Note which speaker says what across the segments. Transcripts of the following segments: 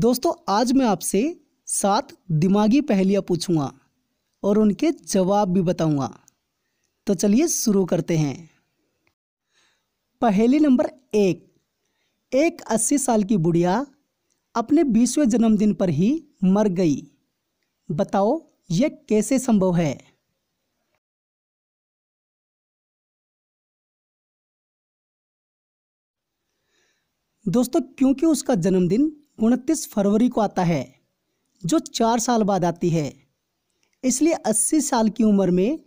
Speaker 1: दोस्तों आज मैं आपसे सात दिमागी पहेलियाँ पूछूंगा और उनके जवाब भी बताऊंगा तो चलिए शुरू करते हैं पहेली नंबर एक एक अस्सी साल की बुढ़िया अपने बीसवें जन्मदिन पर ही मर गई बताओ यह कैसे
Speaker 2: संभव है दोस्तों क्योंकि उसका जन्मदिन
Speaker 1: उनतीस फरवरी को आता है जो चार साल बाद आती है इसलिए अस्सी साल की उम्र में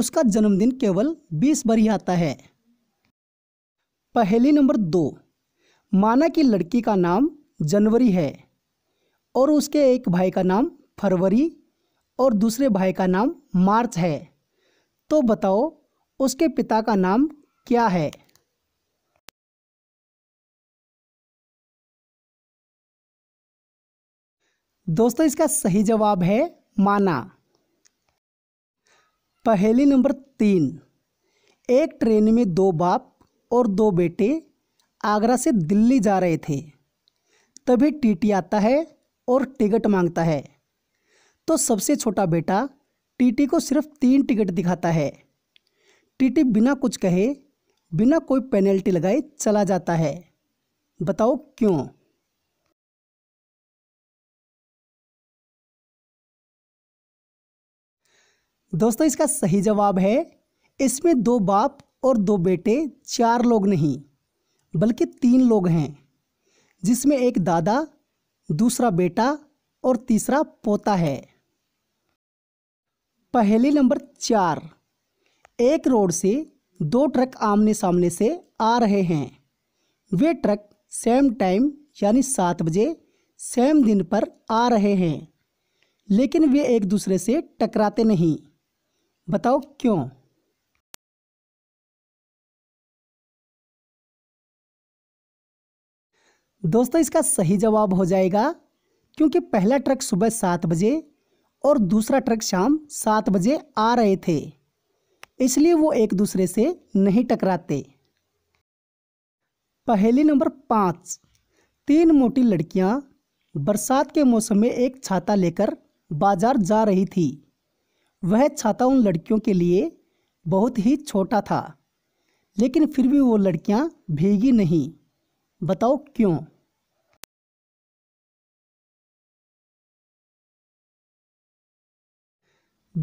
Speaker 1: उसका जन्मदिन केवल बीस बार ही आता है पहली नंबर दो माना कि लड़की का नाम जनवरी है और उसके एक भाई का नाम फरवरी और दूसरे
Speaker 2: भाई का नाम मार्च है तो बताओ उसके पिता का नाम क्या है दोस्तों इसका सही जवाब है माना
Speaker 1: पहली नंबर तीन एक ट्रेन में दो बाप और दो बेटे आगरा से दिल्ली जा रहे थे तभी टीटी आता है और टिकट मांगता है तो सबसे छोटा बेटा टीटी को सिर्फ तीन टिकट दिखाता है टीटी बिना कुछ कहे
Speaker 2: बिना कोई पेनल्टी लगाए चला जाता है बताओ क्यों दोस्तों इसका सही जवाब है इसमें दो बाप और दो बेटे
Speaker 1: चार लोग नहीं बल्कि तीन लोग हैं जिसमें एक दादा दूसरा बेटा और तीसरा पोता है पहली नंबर चार एक रोड से दो ट्रक आमने सामने से आ रहे हैं वे ट्रक सेम टाइम यानी सात बजे सेम दिन पर आ रहे हैं लेकिन वे एक दूसरे से
Speaker 2: टकराते नहीं बताओ क्यों दोस्तों इसका सही
Speaker 1: जवाब हो जाएगा क्योंकि पहला ट्रक सुबह सात बजे और दूसरा ट्रक शाम सात बजे आ रहे थे इसलिए वो एक दूसरे से नहीं टकराते पहली नंबर पाँच तीन मोटी लड़कियां बरसात के मौसम में एक छाता लेकर बाजार जा रही थी वह छाता उन लड़कियों के लिए बहुत ही छोटा था लेकिन
Speaker 2: फिर भी वो लड़कियां भीगी नहीं बताओ क्यों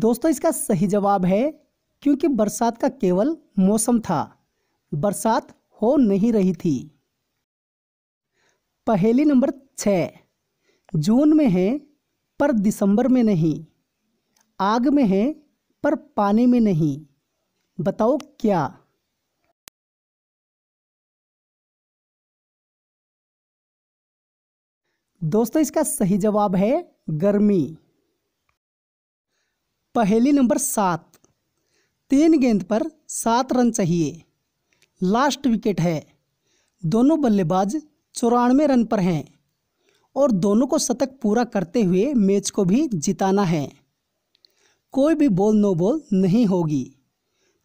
Speaker 2: दोस्तों इसका सही जवाब है क्योंकि बरसात का केवल मौसम था
Speaker 1: बरसात हो नहीं रही थी पहेली नंबर छः जून में है पर दिसंबर में नहीं
Speaker 2: आग में है पर पानी में नहीं बताओ क्या दोस्तों इसका सही जवाब है गर्मी
Speaker 1: पहली नंबर सात तीन गेंद पर सात रन चाहिए लास्ट विकेट है दोनों बल्लेबाज चौरानवे रन पर हैं और दोनों को शतक पूरा करते हुए मैच को भी जिताना है कोई भी बोल नो बोल नहीं होगी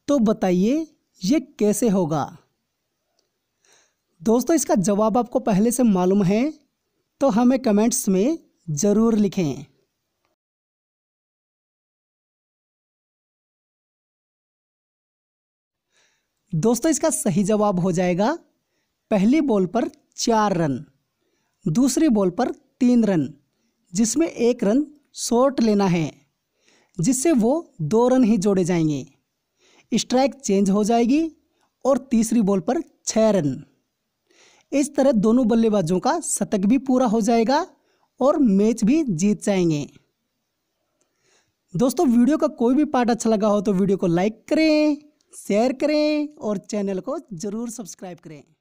Speaker 1: तो बताइए ये कैसे होगा दोस्तों इसका जवाब आपको पहले से मालूम है
Speaker 2: तो हमें कमेंट्स में ज़रूर लिखें दोस्तों इसका सही जवाब हो जाएगा पहली बॉल पर चार रन दूसरी
Speaker 1: बॉल पर तीन रन जिसमें एक रन शॉर्ट लेना है जिससे वो दो रन ही जोड़े जाएंगे स्ट्राइक चेंज हो जाएगी और तीसरी बॉल पर छः रन इस तरह दोनों बल्लेबाजों का शतक भी पूरा हो जाएगा और मैच भी जीत जाएंगे दोस्तों वीडियो का कोई भी पार्ट अच्छा लगा हो तो वीडियो को लाइक करें शेयर करें और चैनल को ज़रूर सब्सक्राइब करें